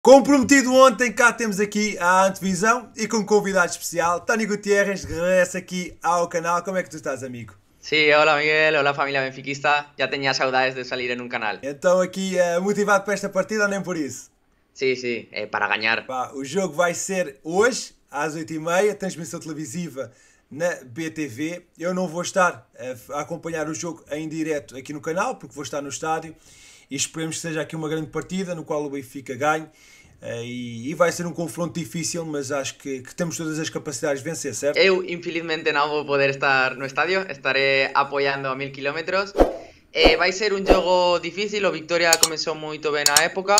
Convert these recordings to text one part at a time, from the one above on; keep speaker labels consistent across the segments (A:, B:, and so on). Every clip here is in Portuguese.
A: Comprometido ontem, cá temos aqui a antevisão e com um convidado especial, Tony Gutierrez, regressa aqui ao canal. Como é que tu estás, amigo?
B: Sí, hola Miguel, hola família benfiquista. Já tenía saudades de sair em um canal. Então
A: aqui eh, motivado para esta partida ou nem por
B: isso? Sim, sim, é para ganhar. o jogo vai ser hoje, às 8h30,
A: transmissão televisiva na BTV. Eu não vou estar a acompanhar o jogo em direto aqui no canal, porque vou estar no estádio e esperemos que seja aqui uma grande partida no qual o Benfica ganhe. Eh, e, vai ser um confronto difícil, mas acho que, que temos todas as capacidades
B: de vencer, certo? Eu, infelizmente, não vou poder estar no estádio, estarei apoiando a mil quilómetros. Eh, vai ser un jogo difícil, o Victoria começou muito bem a época,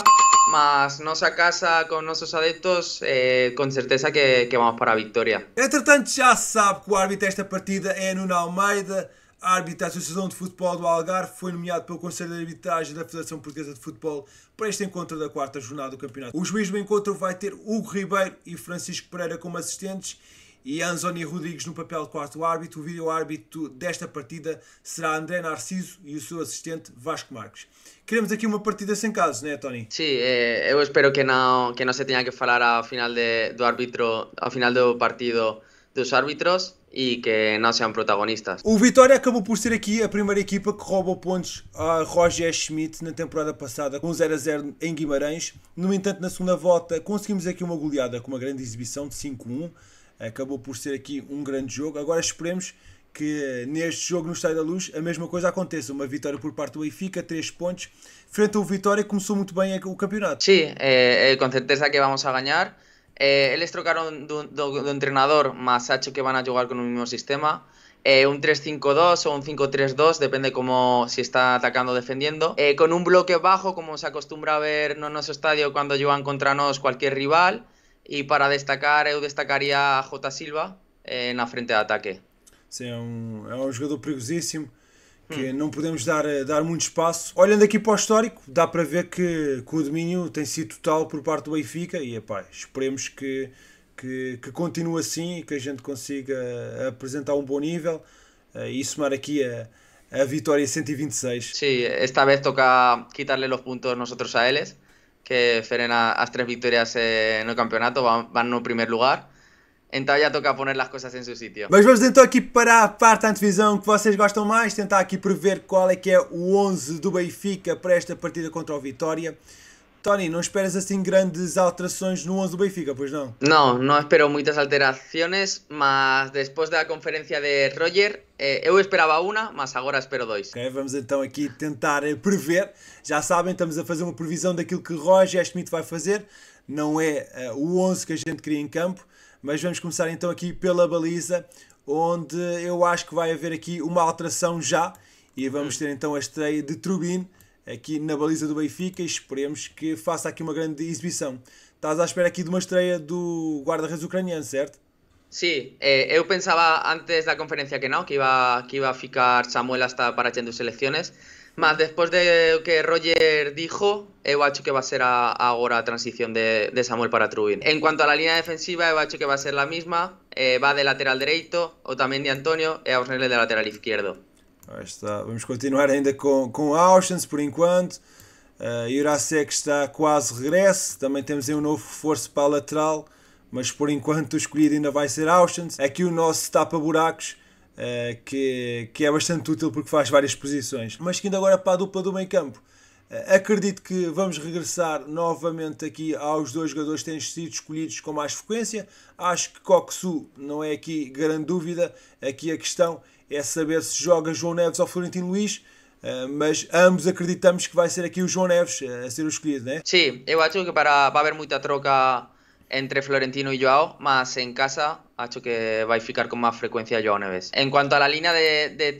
B: mas nossa casa com nossos adeptos, eh, certeza que, que vamos para a vitória.
A: Entretanto, já se sabe que o árbitro desta partida é Nuno Almeida. Árbitro da Associação de Futebol do Algarve foi nomeado pelo Conselho de Arbitragem da Federação Portuguesa de Futebol para este encontro da quarta jornada do campeonato. O juiz do encontro vai ter Hugo Ribeiro e Francisco Pereira como assistentes e Anzoni Rodrigues no papel de quarto árbitro. O vídeo árbitro desta partida será André Narciso e o seu assistente Vasco Marques. Queremos aqui uma partida sem casos, não é Tony?
B: Sim, eh, eu espero que não que não se tenha que falar ao final de, do árbitro, ao final do partido dos árbitros e que não sejam protagonistas. O
A: Vitória acabou por ser aqui a primeira equipa que roubou pontos a Roger Schmidt na temporada passada com 0 a 0 em Guimarães. No entanto, na segunda volta conseguimos aqui uma goleada com uma grande exibição de 5-1 acabou por ser aqui um grande jogo. Agora esperemos que neste jogo no Estádio da Luz a mesma coisa aconteça. Uma vitória por parte do Benfica, três pontos. Frente ao Vitória, começou muito bem o campeonato.
B: Sim, sí, eh, com certeza que vamos a ganhar. Eh, eles trocaram do, do, do entrenador, mas acho que vão jogar com o mesmo sistema. Eh, un 3-5-2 o un 5-3-2, depende cómo si está atacando o defendiendo. Eh, con un bloque bajo, como se acostumbra a ver en nuestro estadio cuando juegan contra nos cualquier rival. Y para destacar, eu destacaria a J Silva eh, na frente de ataque.
A: Sim, é um, é um jogador perigosíssimo que hum. não podemos dar, eh, dar muito espaço. Olhando aqui para o histórico, dá para ver que, que o domínio tem sido total por parte do Benfica e epá, esperemos que, que, que continue assim e que a gente consiga eh, apresentar um bom nível eh, e somar aqui a, a
B: vitória 126. Sim, sí, esta vez toca quitarle os pontos nosotros a eles que Feren as três tres victorias en el campeonato, van, no primer lugar. Então já toca a pôr as coisas em seu sítio. Mas vamos então
A: aqui para a parte da antevisão que vocês gostam mais, tentar aqui prever qual é que é o 11 do Benfica para esta partida contra o Vitória. Tony, não esperas assim grandes alterações no 11 do Benfica, pois não?
B: Não, não espero muitas alterações, mas depois da conferência de Roger, eh, eu esperava uma, mas agora espero dois. Ok, vamos então aqui
A: tentar eh, prever. Já sabem, estamos a fazer uma previsão daquilo que Roger Schmidt vai fazer. Não é eh, o 11 que a gente queria em campo, mas vamos começar então aqui pela baliza, onde eu acho que vai haver aqui uma alteração já. E vamos hum. ter então a estreia de Trubin en na baliza do Benfica y e esperemos que faça aqui uma grande exibição. Estás à espera aqui de una estrella del guarda-redes ucraniano, ¿cierto?
B: Sí, yo eh, pensaba antes de la conferencia que no, que iba, que iba a ficar Samuel hasta para dos Selecciones, pero después de que Roger dijo, eu acho que va a ser ahora la transición de, Samuel para Trubin. En cuanto a la línea defensiva, eu acho que va a ser la misma, eh, va de lateral derecho o también de Antonio y e Ausnele de lateral izquierdo.
A: está. Vamos continuar ainda com, com Auschwitz por enquanto. Uh, Jurasek está quase regresso. Também temos aí um novo reforço para a lateral. Mas por enquanto o escolhido ainda vai ser Auschwitz. Aqui é o nosso tapa-buracos. Uh, que, que é bastante útil porque faz várias posições. Mas seguindo agora para a dupla do meio campo, uh, acredito que vamos regressar novamente aqui aos dois jogadores que têm sido escolhidos com mais frequência. Acho que Coxu não é aqui grande dúvida. Aqui a questão é saber se joga João Neves ou Florentino
B: Luís. Uh, mas ambos acreditamos que vai ser aqui o João Neves eh, a ser o escolhido, né? Sim, eu acho que para, vai haver muita troca entre Florentino e João, mas em casa, acho que vai ficar com mais frequência João Neves. Em quanto a linha de, de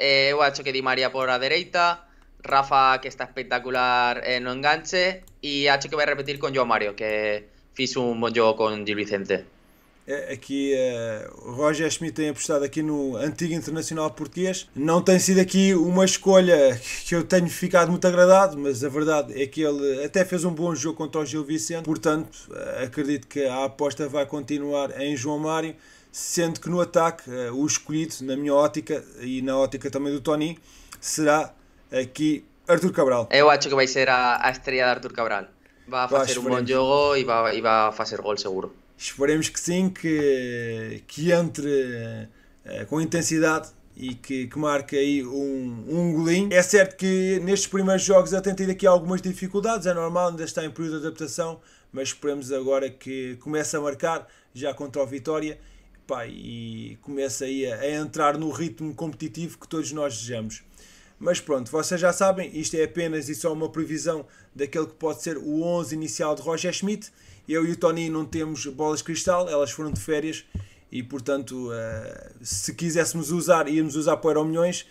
B: eh, eu acho que Di Maria por a direita, Rafa, que está espectacular eh, no enganche, e acho que vai repetir com João Mario, que fiz um bom jogo com Gil Vicente aqui é,
A: é uh, é, Roger Schmidt tem apostado aqui no antigo internacional português. Não tem sido aqui uma escolha que eu tenho ficado muito agradado, mas a verdade é que ele até fez um bom jogo contra o Gil Vicente. Portanto, uh, acredito que a aposta vai continuar em João Mário, sendo que no ataque uh, o escolhido, na minha ótica e na ótica também do Tony, será aqui Artur Cabral.
B: Eu acho que vai ser a, a de Artur Cabral. Vai fazer um bom jogo e vai fazer gol seguro. Esperemos
A: que sim, que, que entre eh, com intensidade e que, que marque aí um, um golinho. É certo que nestes primeiros jogos ele tem tido aqui algumas dificuldades, é normal, ainda está em período de adaptação, mas esperamos agora que comece a marcar já contra o Vitória pá, e comece aí a, a, entrar no ritmo competitivo que todos nós desejamos. Mas pronto, vocês já sabem, isto é apenas e só uma previsão daquele que pode ser o 11 inicial de Roger Schmidt eu e o Tony não temos bolas de cristal, elas foram de férias e, portanto, eh, se quiséssemos usar, íamos usar para Euro Milhões,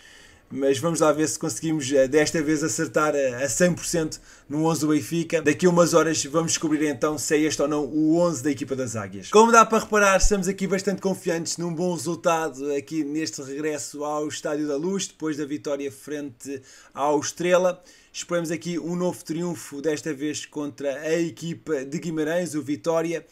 A: mas vamos lá ver se conseguimos eh, desta vez acertar eh, a 100% no 11 do Benfica. Daqui a umas horas vamos descobrir então se é este ou não o 11 da equipa das Águias. Como dá para reparar, estamos aqui bastante confiantes num bom resultado aqui neste regresso ao Estádio da Luz, depois da vitória frente ao Estrela. Esperamos aqui um novo triunfo, desta vez contra a equipa de Guimarães, o Vitória.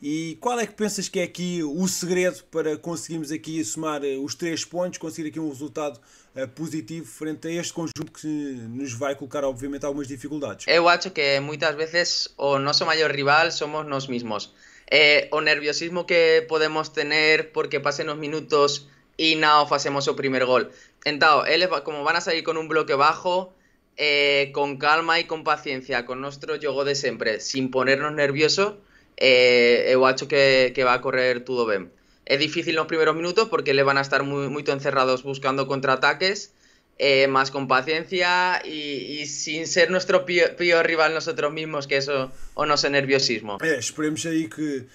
A: E qual é que pensas que é aqui o segredo para conseguirmos aqui somar eh, os três pontos, conseguir aqui um resultado eh, positivo
B: frente a este conjunto que nos vai colocar obviamente algumas dificuldades? Eu acho que muitas vezes o nosso maior rival somos nós mesmos é o nerviosismo que podemos ter porque passem os minutos e não fazemos o primeiro gol. eles como van a com um bloqueio bloque Eh, con calma y con paciencia, con nuestro yogo de siempre, sin ponernos nerviosos, eh, eu eh, que, va a correr todo bien es difícil los primeros minutos porque le van a estar muy, encerrados buscando contraataques, eh, más con paciencia y, sin ser nuestro peor rival nosotros mismos, que eso o no sé, nerviosismo.
A: esperemos ahí que,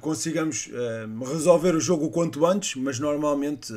A: consigamos resolver el juego cuanto antes, pero normalmente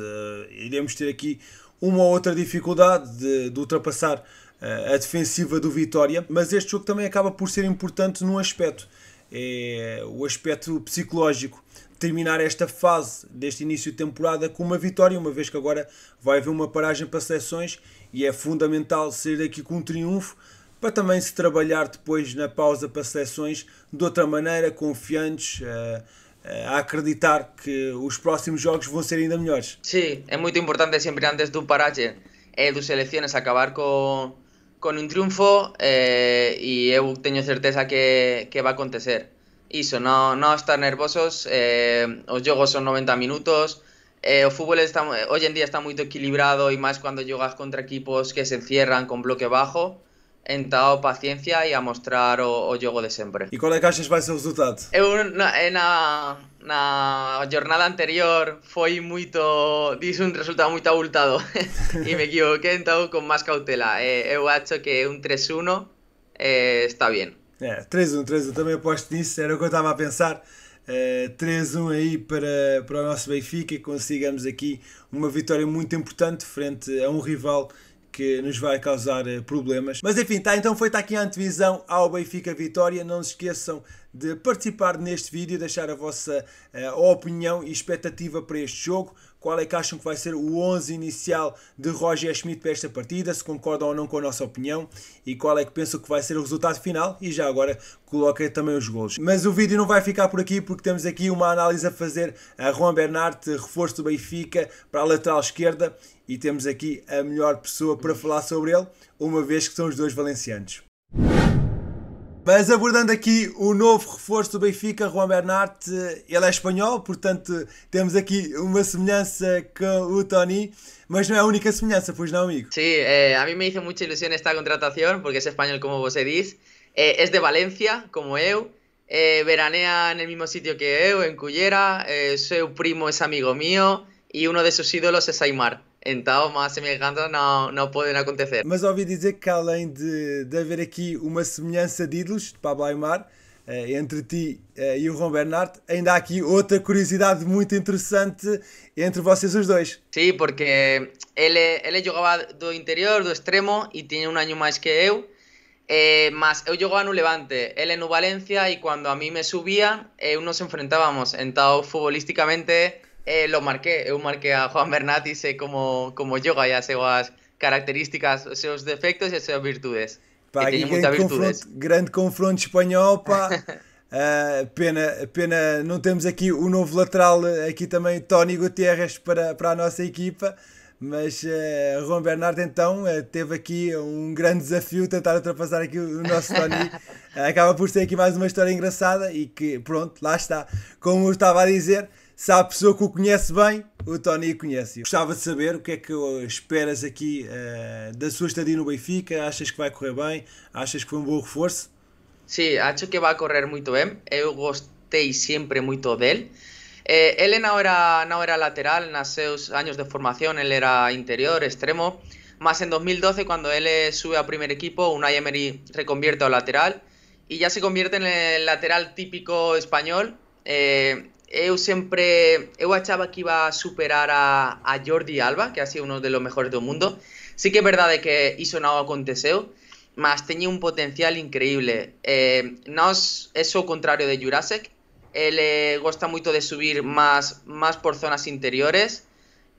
A: iremos ter aquí uma una outra dificuldade de, de ultrapassar Eh, a defensiva do Vitória, mas este jogo também acaba por ser importante num aspecto, é o aspecto psicológico. Terminar esta fase deste início de temporada com uma vitória, uma vez que agora vai haver uma paragem para seleções e é fundamental ser aqui com um triunfo para também se trabalhar depois na pausa para seleções de outra maneira, confiantes. Eh, eh, a acreditar que
B: os próximos jogos vão ser ainda melhores. Sim, é muito importante sempre antes do paragem é dos seleções acabar com con un triunfo eh, y tengo certeza que, va a acontecer. eso no, no estar nervosos, eh, os son 90 minutos, el eh, fútbol hoy en día está muy equilibrado y e más cuando llegas contra equipos que se encierran con bloque bajo, Então, paciência e a mostrar o, o jogo de sempre. E qual é que achas vai ser o resultado? Eu, na, na, na jornada anterior foi muito... Disse um resultado muito abultado e me equivoquei, então com mais cautela. Eh, eu acho que um 3-1 eh, está bem.
A: É, 3-1, 3-1, também aposto nisso, era o que eu estava a pensar. Uh, eh, 3-1 aí para, para o nosso Benfica, e consigamos aqui uma vitória muito importante frente a um rival que nos vai causar eh, problemas. Mas enfim, tá, então foi tá aqui a antevisão ao Benfica Vitória. Não se esqueçam de participar neste vídeo, deixar a vossa uh, opinião e expectativa para este jogo qual é que acham que vai ser o 11 inicial de Roger Schmidt para esta partida, se concordam ou não com a nossa opinião e qual é que pensam que vai ser o resultado final e já agora coloquei também os golos. Mas o vídeo não vai ficar por aqui porque temos aqui uma análise a fazer a Juan Bernard, reforço do Benfica para a lateral esquerda e temos aqui a melhor pessoa para falar sobre ele, uma vez que são os dois valencianos. Mas abordando aqui o novo reforço do Benfica, Juan Bernat, eh, ele é espanhol, portanto temos aqui uma semelhança com o Tony, mas não é a única semelhança, pois não, amigo.
B: Sí, eh, a mim me hizo muita ilusão esta contratação porque é espanhol, como você diz. Eh, de Valencia, como eu. Eh, veranea en el mismo sitio que eu, en Cullera. Eh, su primo es amigo mío y uno de sus ídolos es Aymar. Então, massa semelhanças não, não podem acontecer.
A: Mas ouvi dizer que além de, de haver aqui uma semelhança de ídolos, de Pablo Aymar, eh, entre ti eh, e o Ron Bernard, ainda há aqui outra curiosidade muito
B: interessante entre vocês os dois. Sim, porque ele, ele jogava do interior, do extremo, e tinha um ano mais que eu. Eh, mas eu jogava no Levante, ele no Valencia, e quando a mim me subia, eu nos enfrentávamos. Então, futbolisticamente eh, lo marqué, eu marqué a Juan Bernat e sei como, como yoga e as súas características, os seus defectos e as súas virtudes. Pá, e teño virtudes.
A: Confronto, grande confronto espanhol, pá. Uh, pena, pena não temos aqui o novo lateral, eh, aqui também Tony Gutierrez para, para a nossa equipa, mas uh, Juan Bernardo então uh, teve aqui um grande desafio tentar ultrapassar aqui o, o nosso Tony. acaba por ser aqui mais uma história engraçada e que pronto, lá está. Como eu estava a dizer, Sabes há persona que o conhece bien, o Tony conhece. conoce. gostava de saber qué que que esperas aquí de eh,
B: da sua estadia no Benfica. Achas que vai correr bien? Achas que fue un buen reforço? Sí, acho que va a correr muy bien. Eu gostei sempre muito dele. Eh, ele não era, não era lateral en sus años de formación. Él era interior, extremo. Mas en 2012, cuando él sube al primer equipo, Unai Emery reconvierte a lateral Y ya se convierte en el lateral típico español. Eh, eu sempre eu achaba que iba a superar a, a Jordi Alba, que ha sido uno de los mejores del mundo. Sí que verdad verdad que iso non aconteceu, mas tenía un potencial increíble. Eh, no nos eso contrario de Jurassic. él eh, gusta mucho de subir más, más por zonas interiores.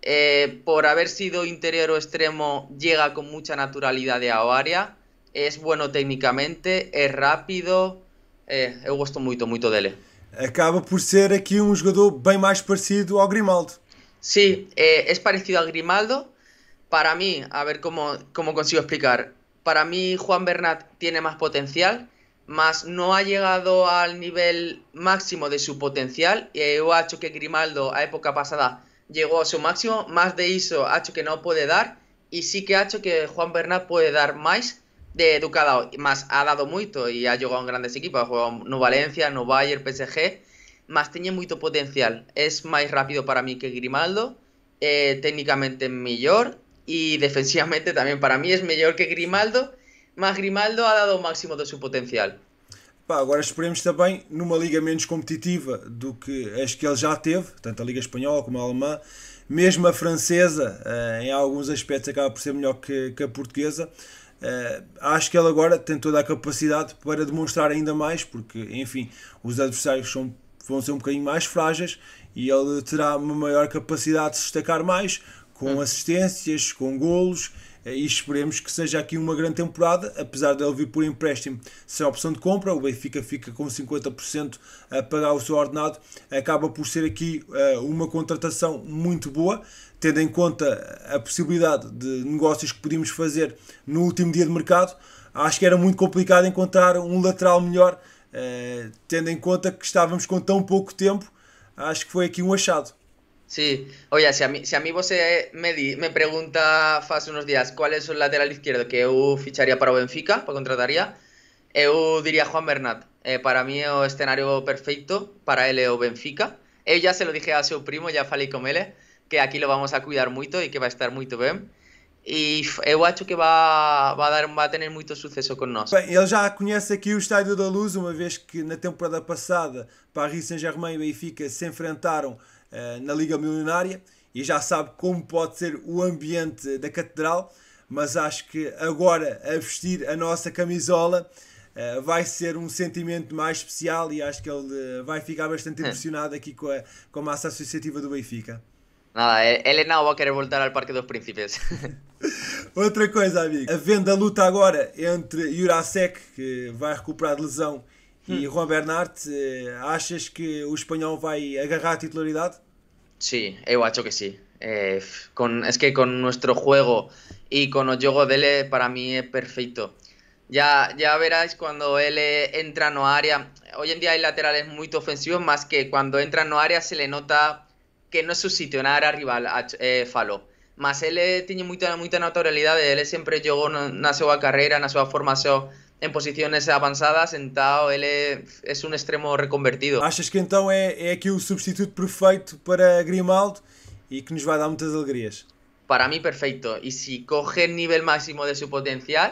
B: Eh, por haber sido interior o extremo, llega con mucha naturalidad a área. Es bueno técnicamente, es rápido. Eh, eu mucho mucho de dele acaba por ser aquí un um jugador... ...bien más parecido al Grimaldo. Sí, eh, es parecido al Grimaldo. Para mí, a ver cómo, consigo explicar. Para mí, Juan Bernat tiene más potencial, más no ha llegado al nivel máximo de su potencial. Y ha hecho que Grimaldo, a época pasada, llegó a su máximo. Más de eso ha hecho que no puede dar. Y sí que ha hecho que Juan Bernat puede dar más. de Ducado, más ha dado muito e ha jogado en grandes equipos, ha jugado no Valencia, no Bayern, PSG, más tinha muito potencial. Es mais rápido para mí que Grimaldo, eh, técnicamente e y defensivamente también para mí es melhor que Grimaldo, mas Grimaldo ha dado o máximo do seu potencial. Pá,
A: agora esperemos também numa liga menos competitiva do que as que ele já teve, tanto a Liga Espanhola como a Alemã, mesmo a francesa, eh, em alguns aspectos acaba por ser melhor que a portuguesa. Uh, acho que ele agora tem toda a capacidade para demonstrar ainda mais, porque, enfim, os adversários são, vão ser um bocadinho mais frágeis e ele terá uma maior capacidade de se destacar mais, com hum. assistências, com golos, eh, e esperemos que seja aqui uma grande temporada, apesar de ele vir por empréstimo sem opção de compra, o Benfica fica com 50% a pagar o seu ordenado, acaba por ser aqui eh, uma contratação muito boa, tendo em conta a possibilidade de negócios que podíamos fazer no último dia de mercado, acho que era muito complicado encontrar um lateral melhor,
B: eh, tendo em conta que estávamos com tão pouco tempo, acho que foi aqui um achado. Sí, oye, si a mí, si a mí você me, di, me pregunta hace unos días cuál es el lateral izquierdo que eu ficharía para o Benfica, para contrataría, eu diría Juan Bernat. Eh, para mí o escenario perfecto para él o Benfica. Eu eh, ya se lo dije a su primo, ya falei con él, eh que aquí lo vamos a cuidar moito e que vai estar moito ben. E eu acho que vai, vai, dar, vai ter muito sucesso connosco. Bem,
A: ele já conhece aqui o Estádio da Luz, uma vez que na temporada passada Paris Saint-Germain e Benfica se enfrentaram uh, na Liga Milionária e já sabe como pode ser o ambiente da Catedral, mas acho que agora a vestir a nossa camisola uh, vai ser um sentimento mais especial e acho que ele eh, vai ficar bastante é. impressionado aqui com a, com a massa associativa do
B: Benfica. Nada, e- va a querer voltar al Parque dos Príncipes.
A: otra cosa amigo. habiendo luta agora entre Jurasek, que a recuperar de lesión y e Juan Bernard, eh, achas que o espanhol vai agarrar a titularidade?
B: Sim, sí, eu acho que Sí. Eh, es que con nuestro juego y con de él para mí es perfecto. Ya, ya veráis cuando él entra no área. Hoy en día hay laterales muy ofensivos, más que cuando entra no área se le nota que no es su sitio rival, a, eh, Falo. Mas él eh, tiene mucha moita él siempre sempre jogou na carrera, en na formación en posiciones avanzadas, sentado él eh, es un extremo reconvertido.
A: Achas que entonces es aquí el sustituto perfecto para
B: Grimaldo y e que nos va a dar muchas alegrías? Para mí, perfecto. Y si coge el nivel máximo de su potencial,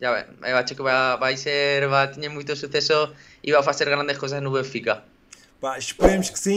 B: ya ver, va acho que va a ser, va mucho muito grandes cosas en Benfica.
A: esperemos que sí.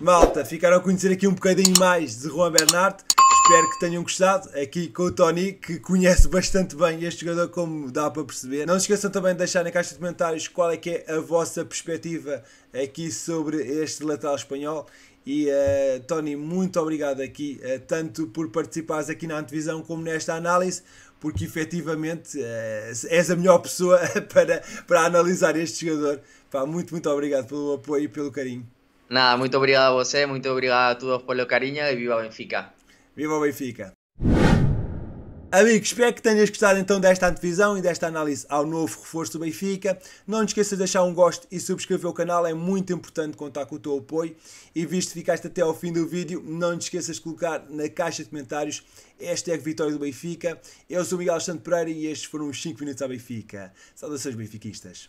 A: Malta, ficaram a conhecer aqui um bocadinho mais de Juan Bernardo. Espero que tenham gostado. Aqui com o Tony, que conhece bastante bem este jogador, como dá para perceber. Não se esqueçam também de deixar na caixa de comentários qual é que é a vossa perspectiva aqui sobre este lateral espanhol. E uh, Tony, muito obrigado aqui, uh, tanto por participares aqui na antevisão como nesta análise, porque efetivamente uh, és a melhor pessoa para, para analisar este jogador. Pá, muito, muito obrigado pelo apoio e pelo carinho.
B: Nada, muito obrigado a você, eh, muito obrigado a todos pelo carinho e viva Benfica. Viva Benfica.
A: Amigos, espero que tenhas gostado então desta antevisão e desta análise ao novo reforço do Benfica. Não te esqueças de deixar um gosto e subscrever o canal, é muito importante contar com o teu apoio. E visto que ficaste até ao fim do vídeo, não te esqueças de colocar na caixa de comentários esta é Vitória do Benfica. Eu sou o Miguel Alexandre Pereira e estes foram os 5 minutos à Benfica. Saudações benfiquistas.